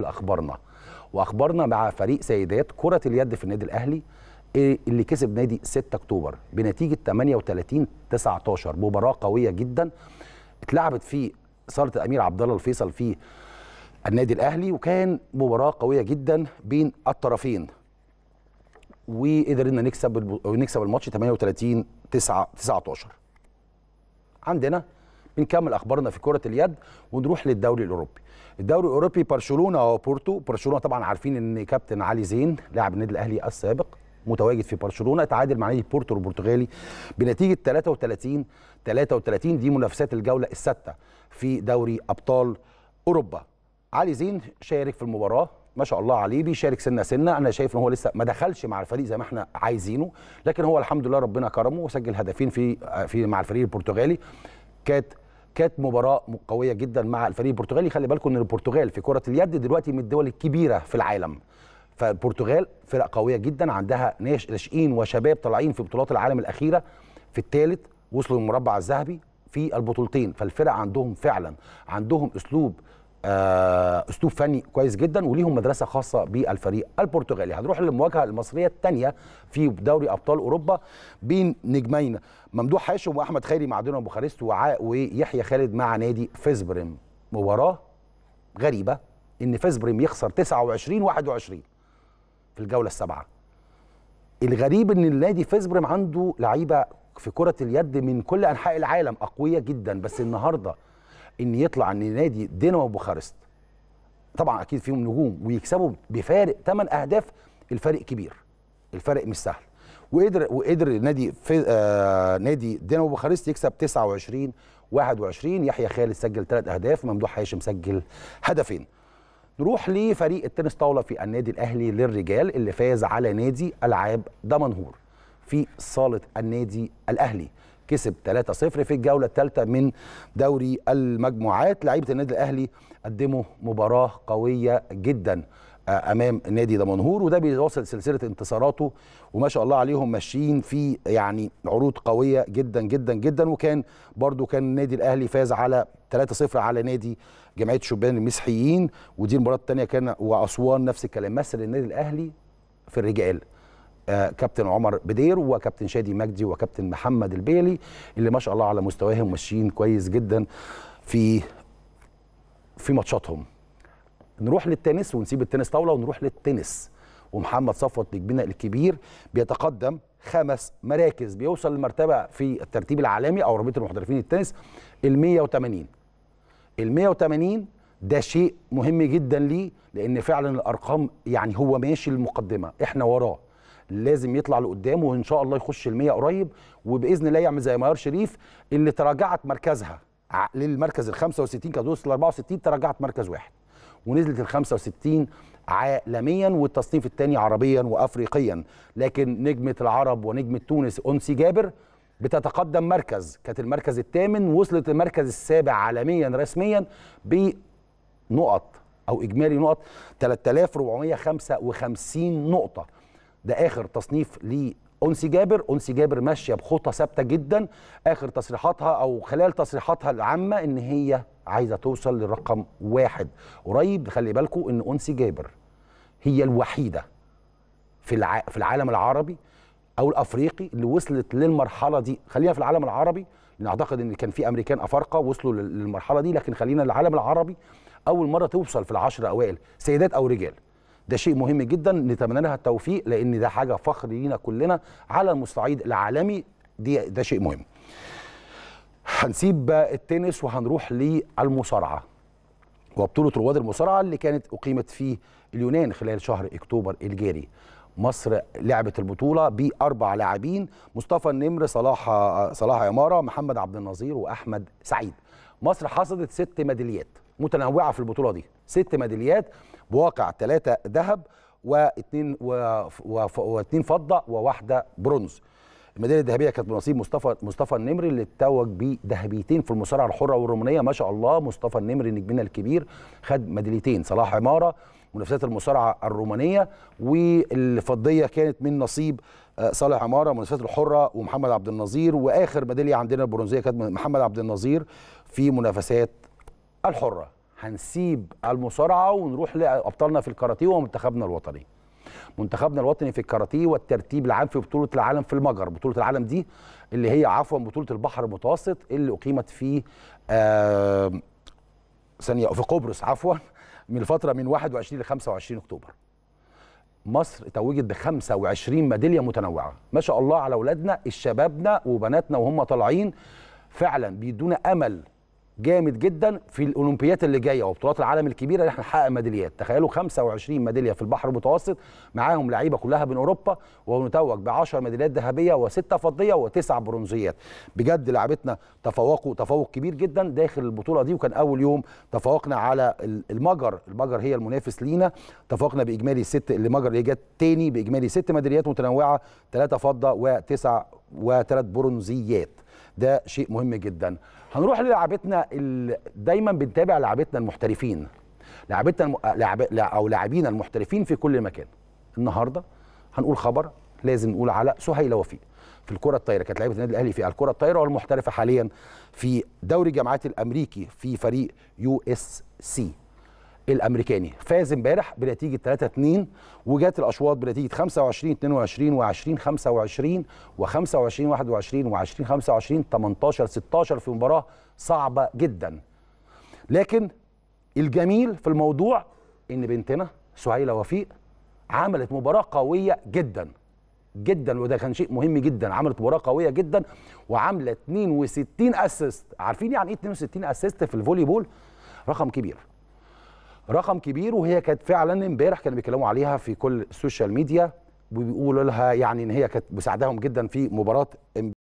لاخبارنا واخبارنا مع فريق سيدات كره اليد في النادي الاهلي إيه اللي كسب نادي 6 اكتوبر بنتيجه 38 19 مباراه قويه جدا اتلعبت في صاله الامير عبد الله الفيصل في النادي الاهلي وكان مباراه قويه جدا بين الطرفين وقدرنا نكسب نكسب الماتش 38 9 19 عندنا بنكمل اخبارنا في كره اليد ونروح للدوري الاوروبي الدوري الاوروبي برشلونه وبورتو برشلونه طبعا عارفين ان كابتن علي زين لاعب النادي الاهلي السابق متواجد في برشلونه تعادل مع نادي بورتو البرتغالي بنتيجه 33 33 دي منافسات الجوله السادسه في دوري ابطال اوروبا علي زين شارك في المباراه ما شاء الله عليه بيشارك سنه سنه انا شايف ان هو لسه ما دخلش مع الفريق زي ما احنا عايزينه لكن هو الحمد لله ربنا كرمه وسجل هدفين في في مع الفريق البرتغالي كانت كانت مباراه قويه جدا مع الفريق البرتغالي خلي بالكم ان البرتغال في كره اليد دلوقتي من الدول الكبيره في العالم فالبرتغال فرق قويه جدا عندها ناشئين وشباب طالعين في بطولات العالم الاخيره في الثالث وصلوا للمربع الذهبي في البطولتين فالفرق عندهم فعلا عندهم اسلوب آه، اسلوب فني كويس جدا وليهم مدرسه خاصه بالفريق البرتغالي هنروح للمواجهه المصريه الثانيه في دوري ابطال اوروبا بين نجمين ممدوح حاشم واحمد خيري مع دينامو بوخارست ويحيى خالد مع نادي فيسبريم مباراه غريبه ان فيسبريم يخسر 29 21 في الجوله السابعه الغريب ان النادي فيسبريم عنده لعيبه في كره اليد من كل انحاء العالم اقوياء جدا بس النهارده ان يطلع ان نادي دينامو بوخارست طبعا اكيد فيهم نجوم ويكسبوا بفارق 8 اهداف الفارق كبير الفارق مش سهل وقدر وقدر نادي في آه نادي دينامو بوخارست يكسب 29 21 يحيى خالد سجل ثلاث اهداف ممدوح هاشم سجل هدفين نروح لفريق التنس طاوله في النادي الاهلي للرجال اللي فاز على نادي العاب دمنهور في صاله النادي الاهلي كسب 3-0 في الجوله الثالثه من دوري المجموعات لعيبه النادي الاهلي قدموا مباراه قويه جدا آه، امام نادي دمنهور وده بيواصل سلسله انتصاراته وما شاء الله عليهم ماشيين في يعني عروض قويه جدا جدا جدا وكان برضو كان النادي الاهلي فاز على 3-0 على نادي جمعيه شبان المسيحيين ودي المباراه الثانيه كان واسوان نفس الكلام مثل النادي الاهلي في الرجال كابتن عمر بدير وكابتن شادي مجدي وكابتن محمد البيلي اللي ما شاء الله على مستواهم ماشيين كويس جدا في في ماتشاتهم نروح للتنس ونسيب التنس طاوله ونروح للتنس ومحمد صفوت نجمنا الكبير بيتقدم خمس مراكز بيوصل لمرتبه في الترتيب العالمي او رابطه المحترفين التنس ال 180 ال 180 ده شيء مهم جدا ليه لان فعلا الارقام يعني هو ماشي المقدمه احنا وراه لازم يطلع لقدام وان شاء الله يخش المية قريب وباذن الله يعمل زي ميار شريف اللي تراجعت مركزها للمركز ال 65 كانت وصلت ل 64 تراجعت مركز واحد ونزلت ال 65 عالميا والتصنيف الثاني عربيا وافريقيا لكن نجمه العرب ونجمه تونس انسي جابر بتتقدم مركز كانت المركز الثامن وصلت المركز السابع عالميا رسميا بنقط او اجمالي نقط 3455 نقطه ده اخر تصنيف لانسي جابر انسي جابر ماشيه بخطى ثابته جدا اخر تصريحاتها او خلال تصريحاتها العامه ان هي عايزه توصل للرقم واحد قريب خلي بالكم ان انسي جابر هي الوحيده في الع... في العالم العربي او الافريقي اللي وصلت للمرحله دي خلينا في العالم العربي نعتقد اعتقد ان كان في امريكان افارقه وصلوا للمرحله دي لكن خلينا العالم العربي اول مره توصل في العشر اوائل سيدات او رجال ده شيء مهم جدا نتمنى لها التوفيق لان ده حاجه فخر لينا كلنا على المستعيد العالمي دي ده شيء مهم هنسيب التنس وهنروح للمصارعه وبطوله رواد المصارعه اللي كانت اقيمت في اليونان خلال شهر اكتوبر الجاري مصر لعبت البطوله باربع لاعبين مصطفى النمر صلاح صلاح عماره محمد عبد النظير واحمد سعيد مصر حصدت ست ميداليات متنوعه في البطوله دي ست ميداليات بواقع ثلاثة ذهب واثنين واثنين فضة وواحدة برونز الميداليه الذهبيه كانت بنصيب مصطفى مصطفى النمري اللي اتوج بذهبيتين في المصارعه الحره والرومانيه ما شاء الله مصطفى النمري نجمنا الكبير خد ميداليتين صلاح عماره منافسات المصارعه الرومانيه والفضيه كانت من نصيب آه، صالح عماره منافسات الحره ومحمد عبد النظير واخر ميداليه عندنا البرونزيه كانت محمد عبد النظير في منافسات الحره هنسيب المصارعه ونروح لابطالنا في الكاراتيه ومنتخبنا الوطني منتخبنا الوطني في الكاراتيه والترتيب العام في بطوله العالم في المجر بطوله العالم دي اللي هي عفوا بطوله البحر المتوسط اللي اقيمت في آه، ثانيه في قبرص عفوا من الفتره من 21 ل 25 اكتوبر مصر توجت ب 25 ميداليه متنوعه ما شاء الله على اولادنا الشبابنا وبناتنا وهم طالعين فعلا بيدونا امل جامد جدا في الاولمبيات اللي جايه وبطولات العالم الكبيره اللي احنا نحقق ميداليات تخيلوا 25 ميداليه في البحر المتوسط معاهم لعيبه كلها من اوروبا ونتوج ب 10 ميداليات ذهبيه وسته فضيه وتسع برونزيات بجد لعبتنا تفوقوا تفوق كبير جدا داخل البطوله دي وكان اول يوم تفوقنا على المجر المجر هي المنافس لينا تفوقنا باجمالي ست المجر اللي جت تاني باجمالي ست ميداليات متنوعه ثلاثه فضه وتسع وثلاث برونزيات ده شيء مهم جدا هنروح للعبتنا دايما بنتابع لعبتنا المحترفين لعبتنا الم... لعب... او لاعبينا المحترفين في كل مكان النهارده هنقول خبر لازم نقول على سهيله وفيق في الكره الطايره كانت لعيبه النادي الاهلي في الكره الطايره والمحترفه حاليا في دوري الجامعات الامريكي في فريق يو اس سي الامريكاني فاز امبارح بنتيجه 3 2 وجات الاشواط بنتيجه 25 22 و20 25 و25 21 و20 25 18 16 في مباراه صعبه جدا لكن الجميل في الموضوع ان بنتنا سهيله وفيق عملت مباراه قويه جدا جدا وده كان شيء مهم جدا عملت مباراه قويه جدا وعامله 62 اسيست عارفين يعني ايه 62 اسيست في الفولي بول رقم كبير رقم كبير وهي كانت فعلا امبارح كانوا بيتكلموا عليها في كل السوشيال ميديا وبيقولوا لها يعني ان هي كانت مساعداهم جدا في مباراه